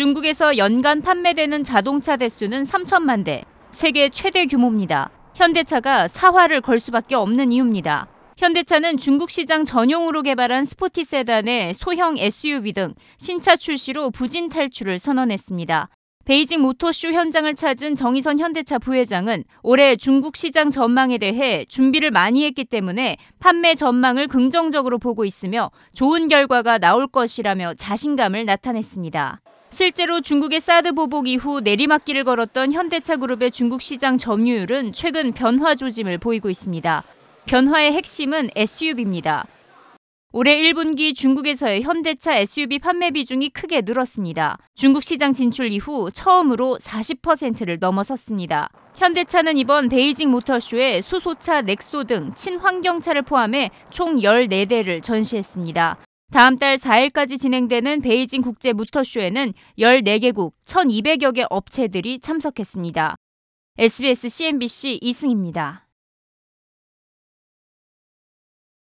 중국에서 연간 판매되는 자동차 대수는 3천만 대, 세계 최대 규모입니다. 현대차가 사활을 걸 수밖에 없는 이유입니다. 현대차는 중국 시장 전용으로 개발한 스포티 세단의 소형 SUV 등 신차 출시로 부진 탈출을 선언했습니다. 베이징 모터쇼 현장을 찾은 정의선 현대차 부회장은 올해 중국 시장 전망에 대해 준비를 많이 했기 때문에 판매 전망을 긍정적으로 보고 있으며 좋은 결과가 나올 것이라며 자신감을 나타냈습니다. 실제로 중국의 사드 보복 이후 내리막길을 걸었던 현대차 그룹의 중국 시장 점유율은 최근 변화 조짐을 보이고 있습니다. 변화의 핵심은 SUV입니다. 올해 1분기 중국에서의 현대차 SUV 판매 비중이 크게 늘었습니다. 중국 시장 진출 이후 처음으로 40%를 넘어섰습니다. 현대차는 이번 베이징 모터쇼에 수소차 넥소 등 친환경차를 포함해 총 14대를 전시했습니다. 다음 달 4일까지 진행되는 베이징 국제 모터쇼에는 14개국 1,200여 개 업체들이 참석했습니다. SBS CNBC 이승입니다.